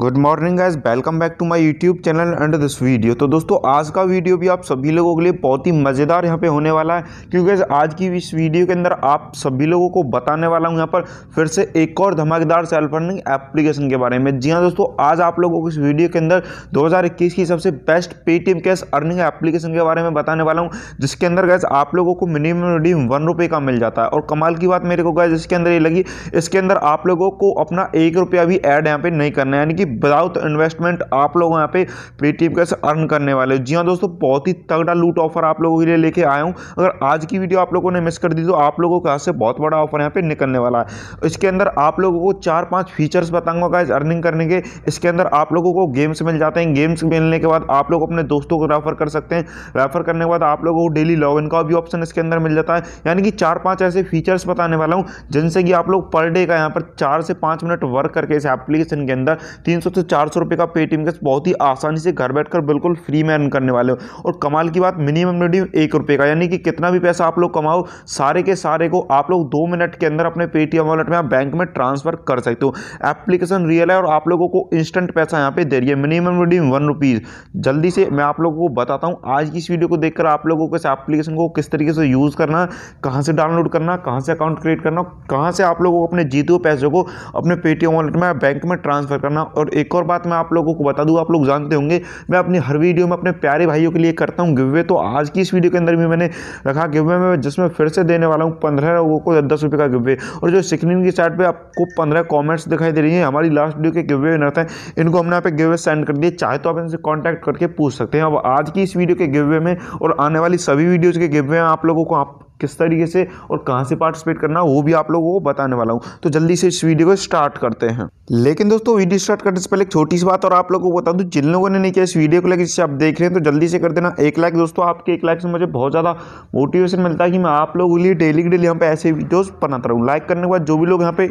good morning guys welcome back to my YouTube channel and this video तो दोस्तों आज का वीडियो भी आप सभी लोगों के लिए बहुत ही मज़ेदार यहाँ पे होने वाला है क्योंकि आज की इस वीडियो के अंदर आप सभी लोगों को बताने वाला हूँ यहाँ पर फिर से एक और धमाकेदार सेल्फ अर्निंग एप्लीकेशन के बारे में जी हाँ दोस्तों आज आप लोगों को इस वीडियो के अंदर दो की सबसे best Paytm cash earning application के बारे में बताने वाला हूँ जिसके अंदर गैस आप लोगों को मिनिमम रिडीम वन रुपये का मिल जाता है और कमाल की बात मेरे को गैस इसके अंदर ये लगी इसके अंदर आप लोगों को अपना एक रुपया भी एड यहाँ पर नहीं करना है यानी कि विदाउट इन्वेस्टमेंट आप लोग यहाँ पे पेटीएम कैसे अर्न करने वाले हो जी हाँ दोस्तों बहुत ही तगड़ा लूट ऑफर आप लोगों के लिए लेके आया हूँ अगर आज की वीडियो आप लोगों ने मिस कर दी तो आप लोगों का से बहुत बड़ा ऑफर यहाँ पे निकलने वाला है इसके अंदर आप लोगों को चार पाँच फीचर्स बताऊंगा गाइज अर्निंग करने के इसके अंदर आप लोगों को गेम्स मिल जाते हैं गेम्स मिलने के बाद आप लोग अपने दोस्तों को रेफर कर सकते हैं रेफर करने के बाद आप लोगों को डेली लॉग का भी ऑप्शन इसके अंदर मिल जाता है यानी कि चार पाँच ऐसे फीचर्स बताने वाला हूँ जिनसे कि आप लोग पर डे का यहाँ पर चार से पाँच मिनट वर्क करके इस एप्लीकेशन के अंदर तीन इन से चार सौ रुपये का पेटीएम कैश बहुत ही आसानी से घर बैठकर बिल्कुल फ्री में अर्न करने वाले हो और कमाल की बात मिनिमम रेडियम एक रुपये का यानी कि कितना भी पैसा आप लोग कमाओ सारे के सारे को आप लोग दो मिनट के अंदर अपने पेटीएम वॉलेट में आप बैंक में ट्रांसफर कर सकते हो एप्लीकेशन रियल है और आप लोगों को इंस्टेंट पैसा यहाँ पे दे रही है मिनिमम रिडीम वन रुपीज़ जल्दी से मैं आप लोगों को बताता हूँ आज की इस वीडियो को देखकर आप लोगों को इस एप्लीकेशन को किस तरीके से यूज़ करना कहाँ से डाउनलोड करना कहाँ से अकाउंट क्रिएट करना कहाँ से आप लोगों को अपने जीते हुए पैसे को अपने पेटीएम वॉलेट में बैंक में ट्रांसफर करना और और एक और बात मैं आप लोगों को बता दूँ आप लोग जानते होंगे मैं अपनी हर वीडियो में अपने प्यारे भाइयों के लिए करता हूँ गिवे तो आज की इस वीडियो के अंदर भी मैंने रखा गिवे में जिसमें फिर से देने वाला हूँ पंद्रह लोगों को दस रुपये का गिवे और जो स्क्रीन की साइड पर आपको पंद्रह कॉमेंट्स दिखाई दे रही है हमारी लास्ट वीडियो के गिवे विनर थे इनको हमने यहाँ पे गिवे सेंड कर दिए चाहे तो आप इनसे कॉन्टैक्ट करके पूछ सकते हैं अब आज की इस वीडियो के गिवे में और आने वाली सभी वीडियोज़ के गिवे में आप लोगों को आप किस तरीके से और कहाँ से पार्टिसिपेट करना वो भी आप लोगों को बताने वाला हूँ तो जल्दी से इस वीडियो को स्टार्ट करते हैं लेकिन दोस्तों वीडियो स्टार्ट करने से पहले एक छोटी सी बात और आप लोगों को बता दूँ जिन लोगों ने नहीं किया इस वीडियो को लेकर जिससे आप देख रहे हैं तो जल्दी से कर देना एक लाख दोस्तों आपके एक लाख से मुझे बहुत ज़्यादा मोटिवेशन मिलता है कि मैं आप लोगों के लिए डेली डेली यहाँ पर ऐसे वीडियोज़ बनाता रहूँ लाइक करने के बाद जो भी लोग यहाँ पे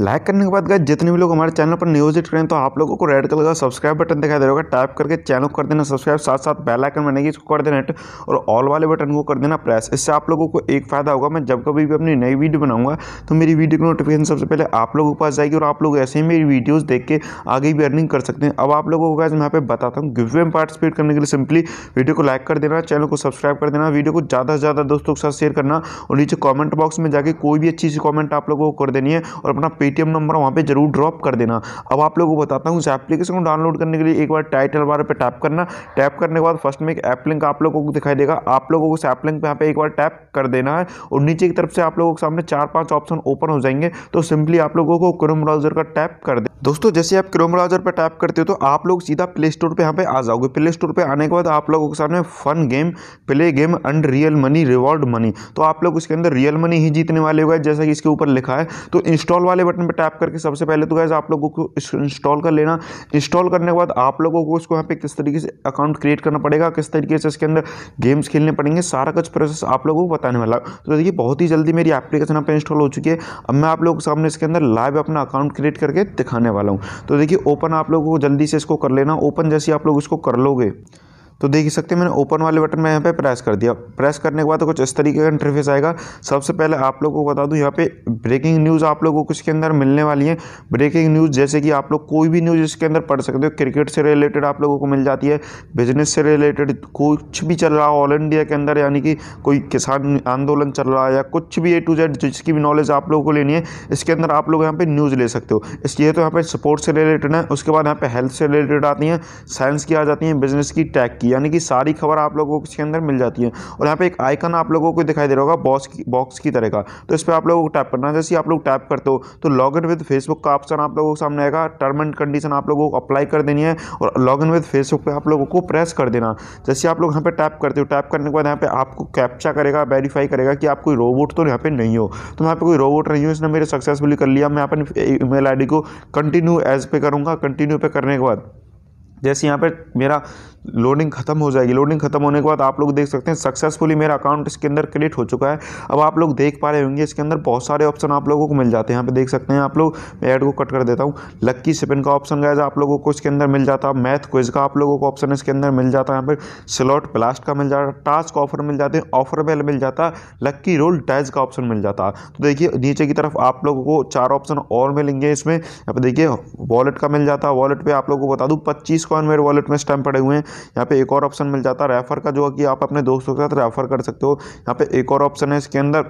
लाइक करने के बाद गए जितने भी लोग हमारे चैनल पर न्यूज हिट करें तो आप लोगों को रेड कलर का सब्सक्राइब बटन दिखाई दे रहा होगा टाइप करके चैनल को कर देना सब्सक्राइब साथ साथ बेल आइकन बनेगी इसको कर देना और ऑल वाले बटन को कर देना प्रेस इससे आप लोगों को एक फ़ायदा होगा मैं जब कभी भी अपनी नई वीडियो बनाऊंगा तो मेरी वीडियो की नोटिफिकेशन सबसे पहले आप लोगों के पास जाएगी और आप लोग ऐसे ही मेरी वीडियोज़ देख के आगे भी अर्निंग कर सकते हैं अब आप लोगों को यहाँ पे बताता हूँ गिफ्ट में पार्टिसिपेट करने के लिए सिंपली वीडियो को लाइक कर देना चैनल को सब्सक्राइब कर देना वीडियो को ज़्यादा से ज़्यादा दोस्तों के साथ शेयर करना और नीचे कॉमेंट बॉक्स में जाकर कोई भी अच्छी सी कॉमेंट आप लोगों को कर देनी है और अपना पेटीएम नंबर वहाँ पर जरूर ड्रॉप कर देना अब आप लोगों को बताता हूँ उस एप्लीकेशन को डाउनलोड करने के लिए एक बार टाइटल बार पर टैप करना टैप करने के बाद फर्स्ट में एक ऐप लिंक आप लोगों को दिखाई देगा आप लोगों को उस एप लिंक पर यहाँ पर एक बार टैप कर देना है और नीचे की तरफ से आप लोगों के सामने चार पांच ऑप्शन ओपन हो जाएंगे तो सिंपली आप लोगों को क्रोम ब्राउजर का टैप कर दे दोस्तों जैसे आप क्रोम ब्राउजर पर टैप करते हो तो आप लोग सीधा प्ले स्टोर पर यहाँ पे आ जाओगे प्ले स्टोर पर आने के बाद आप लोगों के सामने fun game play game and real money reward money तो आप लोग उसके अंदर रियल मनी ही जीतने वाले हुए जैसा कि इसके ऊपर लिखा है तो इंस्टॉल वाले बटन पर टैप करके सबसे पहले तो गैस आप लोगों को इंस्टॉल कर लेना इंस्टॉल करने के बाद आप लोगों को उसको यहाँ पे किस तरीके से अकाउंट क्रिएट करना पड़ेगा किस तरीके से इसके अंदर गेम्स खेलने पड़ेंगे सारा कुछ प्रोसेस आप लोगों को बताने वाला तो देखिए बहुत ही जल्दी मेरी एप्लीकेशन यहाँ पर इंस्टॉल हो चुकी है अब मैं आप लोग सामने इसके अंदर लाइव अपना अकाउंट क्रिएट करके दिखाने वाला हूँ तो देखिए ओपन आप लोगों को जल्दी से इसको कर लेना ओपन जैसे आप लोग इसको कर लोगे तो देख ही सकते हैं मैंने ओपन वाले बटन में यहाँ पे प्रेस कर दिया प्रेस करने के बाद तो कुछ इस तरीके का इंटरफेस आएगा सबसे पहले आप लोगों को बता दूं यहाँ पे ब्रेकिंग न्यूज़ आप लोगों को इसके अंदर मिलने वाली है ब्रेकिंग न्यूज़ जैसे कि आप लोग कोई भी न्यूज़ इसके अंदर पढ़ सकते हो क्रिकेट से रिलेटेड आप लोगों को मिल जाती है बिजनेस से रिलेटेड कुछ भी चल रहा है ऑल इंडिया के अंदर यानी कि कोई किसान आंदोलन चल रहा है या कुछ भी ए टू जेड जिसकी भी नॉलेज आप लोगों को लेनी है इसके अंदर आप लोग यहाँ पर न्यूज़ ले सकते हो इसलिए तो यहाँ पर स्पोर्ट्स से रिलेटेड है उसके बाद यहाँ पर हेल्थ से रिलेटेड आती हैं साइंस की आ जाती हैं बिजनेस की टैक की जाती यानी कि सारी खबर आप लोगों को इसके अंदर मिल जाती है और यहाँ पे एक आइकन आप लोगों को दिखाई दे रहा होगा बॉक्स की बॉक्स की तरह का तो इस पर आप लोगों को टैप करना जैसे आप लोग टैप करते हो तो लॉग इन विद फेसबुक का ऑप्शन आप लोगों के सामने आएगा टर्म एंड कंडीशन आप लोगों को अप्लाई कर देनी है और लॉग इन विद फेसबुक पर आप लोगों को प्रेस कर देना जैसे आप लोग यहाँ पर टैप करते हो टैप करने के बाद यहाँ पर आपको कैप्चा करेगा वेरीफाई करेगा कि आप कोई रोबोट तो यहाँ पर नहीं हो तो यहाँ पर कोई रोबोट नहीं हो इसने मेरे सक्सेसफुली कर लिया मैं अपनी ईमेल मेल को कंटिन्यू एज पे करूँगा कंटिन्यू पे करने के बाद जैसे यहाँ पर मेरा लोडिंग खत्म हो जाएगी लोडिंग खत्म होने के बाद आप लोग देख सकते हैं सक्सेसफुली मेरा अकाउंट इसके अंदर क्रेडिट हो चुका है अब आप लोग देख पा रहे होंगे इसके अंदर बहुत सारे ऑप्शन आप लोगों को मिल जाते हैं यहाँ पे देख सकते हैं आप लोग मैं ऐड को कट कर देता हूँ लक्की सिपिन का ऑप्शन गया आप लोगों को इसके अंदर मिल जाता है मैथ क्विज का आप लोगों को ऑप्शन इसके अंदर मिल जाता है यहाँ पर स्लॉट ब्लास्ट का मिल जाता टास्क ऑफर मिल जाते हैं ऑफर बेल मिल जाता लक्की रोल टैज का ऑप्शन मिल जाता तो देखिए नीचे की तरफ आप लोगों को चार ऑप्शन और मिलेंगे इसमें यहाँ पर देखिए वॉलेट का मिल जाता है वॉलेट पर आप लोगों को बता दूँ पच्चीस कॉइन मेरे वॉलेट में स्टैम्प पड़े हुए हैं यहाँ पे एक और ऑप्शन मिल जाता है रेफ़र का जो कि आप अपने दोस्तों के साथ रेफ़र कर सकते हो यहाँ पे एक और ऑप्शन है इसके अंदर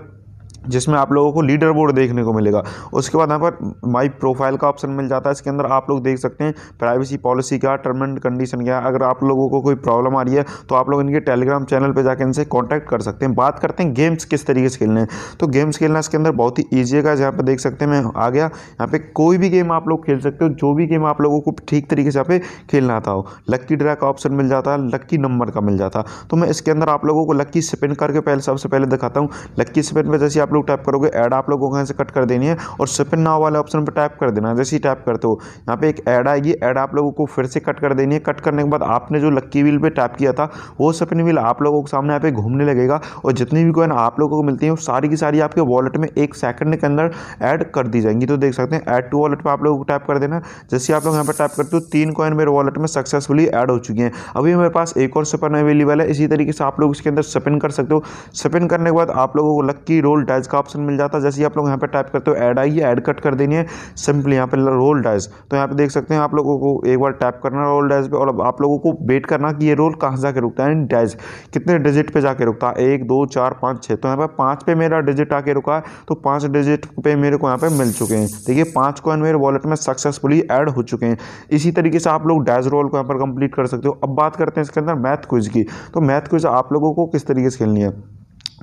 जिसमें आप लोगों को लीडर बोर्ड देखने को मिलेगा उसके बाद यहाँ पर माय प्रोफाइल का ऑप्शन मिल जाता है इसके अंदर आप लोग देख सकते हैं प्राइवेसी पॉलिसी क्या टर्म एंड कंडीशन क्या अगर आप लोगों को कोई प्रॉब्लम आ रही है तो आप लोग इनके टेलीग्राम चैनल पर जाकर इनसे कॉन्टैक्ट कर सकते हैं बात करते हैं गेम्स किस तरीके से खेलने हैं तो गेम्स खेलना इसके अंदर बहुत ही ईजी है जहाँ पर देख सकते हैं मैं आ गया यहाँ पर कोई भी गेम आप लोग खेल सकते हो जो भी गेम आप लोगों को ठीक तरीके से यहाँ पे खेलना आता हो लक्की ड्रा का ऑप्शन मिल जाता है लक्की नंबर का मिल जाता तो मैं इसके अंदर आप लोगों को लक्की स्पिन करके पहले सबसे पहले दिखाता हूँ लक्की स्पिन पर जैसे आप आप लोग टाइप करोगे ऐड आप लोगों को यहाँ से कट कर देनी है और सपिन नाव वाले ऑप्शन पर टाइप कर देना जैसे ही टाइप करते हो यहाँ पे एक ऐड आएगी ऐड आप लोगों को फिर से कट कर देनी है कट करने के बाद आपने जो लक्की व्हील पर टाइप किया था वो सपिन व्हील आप लोगों के सामने यहाँ पे घूमने लगेगा और जितनी भी कॉइन आप लोगों को मिलती है वो सारी की सारी आपके वॉलेट में एक सेकंड के अंदर ऐड कर दी जाएंगी तो देख सकते हैं ऐड टू वॉलेट पर आप लोगों को टाइप कर देना जैसे आप लोग यहाँ पर टाइप करते हो तीन कॉइन मेरे वॉलेट में सक्सेसफुली ऐड हो चुकी है अभी मेरे पास एक और सपन अवेलेबल है इसी तरीके से आप लोग इसके अंदर स्पिन कर सकते हो स्पिन करने के बाद आप लोगों को लक्की रोल टाइप डाइज का ऑप्शन मिल जाता है जैसे ही आप लोग यहाँ पे टाइप करते हो ऐड आई है ऐड कट कर देनी है सिंपली यहाँ पे रोल डाइज तो यहाँ पे देख सकते हैं आप लोगों को एक बार टाइप करना रोल डाइज पे और अब आप लोगों को वेट करना कि ये रोल कहाँ जाके रुकता है डाइज कितने डिजिट पे जाके रुकता है एक दो चार पाँच छः तो यहाँ पर पाँच पे मेरा डिजिट आके रुका है तो पाँच डिजिट पे मेरे को यहाँ पर मिल चुके हैं देखिए पाँच कॉइन मेरे वॉलेट में सक्सेसफुली एड हो चुके हैं इसी तरीके से आप लोग डाइज रोल को यहाँ पर कंप्लीट कर सकते हो अब बात करते हैं इसके अंदर मैथ क्विज की तो मैथ क्विज आप लोगों को किस तरीके से खेलनी है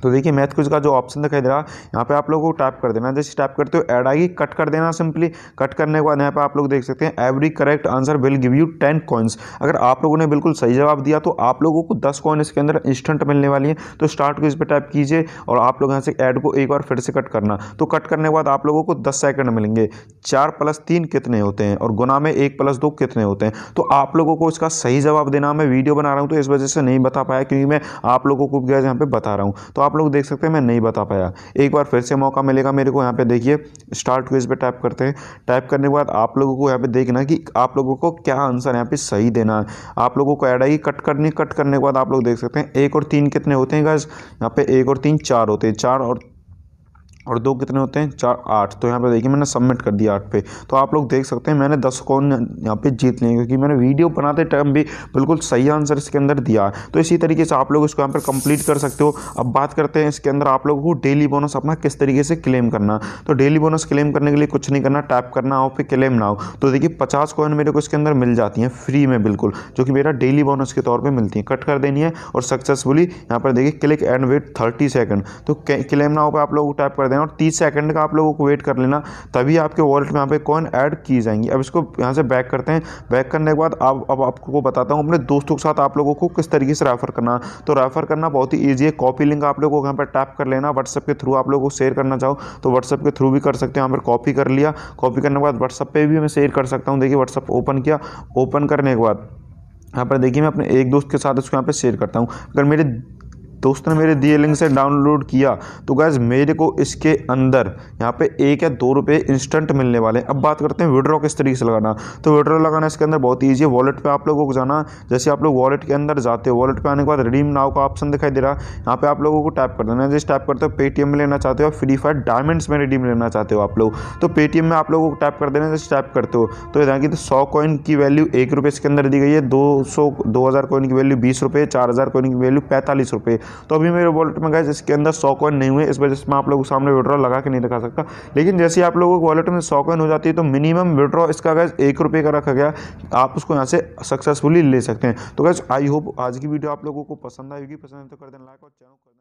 तो देखिए मैथ तो कुछ का जो ऑप्शन दिखाई दे रहा है यहाँ पे आप लोगों को टाइप कर देना जैसे टाइप करते हो ऐड आएगी कट कर देना सिंपली कट करने के बाद यहाँ पे आप लोग देख सकते हैं every correct answer will give you ten coins अगर आप लोगों ने बिल्कुल सही जवाब दिया तो आप लोगों को दस कॉइन इसके अंदर इंस्टेंट मिलने वाली है तो स्टार्ट को इस पर टाइप कीजिए और आप लोग यहाँ से ऐड को एक बार फिर से कट करना तो कट करने के बाद आप लोगों को दस सेकेंड मिलेंगे चार प्लस तीन कितने होते हैं और गुना में एक प्लस दो कितने होते हैं तो आप लोगों को इसका सही जवाब देना मैं वीडियो बना रहा हूँ तो इस वजह से नहीं बता पाया क्योंकि मैं आप लोगों को यहाँ पर बता रहा हूँ तो आप लोग देख सकते हैं मैं नहीं बता पाया एक बार फिर से मौका मिलेगा मेरे को यहाँ पे देखिए स्टार्ट क्विज पे टाइप करते हैं टाइप करने के बाद आप लोगों को यहाँ पे देखना कि आप लोगों को क्या आंसर यहाँ पे सही देना है आप लोगों को ऐड आएगी कट करनी कट करने के बाद आप लोग देख सकते हैं एक और तीन कितने होते हैं गज यहाँ पे एक और तीन चार होते हैं चार और और दो कितने होते हैं चार आठ तो यहाँ पे देखिए मैंने सबमिट कर दिया आठ पे तो आप लोग देख सकते हैं मैंने दस कौन यहाँ पे जीत लिए क्योंकि मैंने वीडियो बनाते टाइम भी बिल्कुल सही आंसर इसके अंदर दिया है तो इसी तरीके से आप लोग इसको यहाँ पर कंप्लीट कर सकते हो अब बात करते हैं इसके अंदर आप लोगों को डेली बोनस अपना किस तरीके से क्लेम करना तो डेली बोनस क्लेम करने के लिए कुछ नहीं करना टैप करना और फिर क्लेम ना हो तो देखिए पचास कॉइन मेरे को इसके अंदर मिल जाती हैं फ्री में बिल्कुल जो कि मेरा डेली बोनस के तौर पर मिलती है कट कर देनी है और सक्सेसफुली यहाँ पर देखिए click and wait thirty second तो क्लेम ना हो पे आप लोग टाइप कर देना हैं और तीस सेकेंड का आप लोगों को वेट कर लेना तभी आपके वॉलेट में यहाँ पे कॉइन ऐड की जाएंगी अब इसको यहाँ से बैक करते हैं बैक करने के बाद अब अब आपको बताता हूँ अपने दोस्तों के साथ आप लोगों को किस तरीके से रेफ़र करना तो रेफ़र करना बहुत ही ईजी है कॉपी लिंक आप लोगों को यहाँ पर टैप कर लेना व्हाट्सअप के थ्रू आप लोगों को शेयर करना चाहो तो व्हाट्सअप के थ्रू भी कर सकते हो यहाँ पर कॉपी कर लिया कॉपी करने के बाद व्हाट्सअप पर भी मैं शेयर कर सकता हूँ देखिए व्हाट्सअप ओपन किया ओपन करने के बाद यहाँ पर देखिए मैं अपने एक दोस्त के साथ उसको यहाँ पे शेयर करता हूँ अगर मेरे तो उसने मेरे दिए लिंक से डाउनलोड किया तो गैज़ मेरे को इसके अंदर यहाँ पे एक या दो रुपये इंस्टेंट मिलने वाले हैं अब बात करते हैं विड्रॉ किस तरीके से लगाना तो विड्रॉ लगाना इसके अंदर बहुत ईजी है वॉलेट पे आप लोगों को जाना जैसे आप लोग वॉलेट के अंदर जाते हो वॉलेट पे आने के बाद रिडीम नाव का ऑप्शन दिखाई दे रहा है यहाँ पे आप लोगों को टैप कर देना जैसे टैप करते हो पेटीएम में लेना चाहते हो फ्री फायर डायमंड्स में रिडीम लेना चाहते हो आप लोग तो पेटीएम में आप लोगों को टैप कर देना जैसे टैप करते हो तो यहाँ की तो सौ कॉइन की वैल्यू एक रुपये इसके अंदर दी गई है दो सौ दो हज़ार कॉइन की वैल्यू बीस रुपये चार हज़ार कॉइन की वैल्यू पैंतालीस रुपये तो अभी मेरे वॉलेट में गए इसके अंदर सौ कॉइन नहीं हुए इस वजह से मैं आप लोगों के सामने विड्रॉ लगा के नहीं दिखा सकता लेकिन जैसे आप लोगों के वॉलेट में सौ कॉइन हो जाती है तो मिनिमम विड्रॉ इसका गैस एक रुपये का रखा गया आप उसको यहाँ से सक्सेसफुली ले सकते हैं तो गैस आई होप आज की वीडियो आप लोगों को पसंद आएगी पसंद है तो कर देना लाइक और चैनल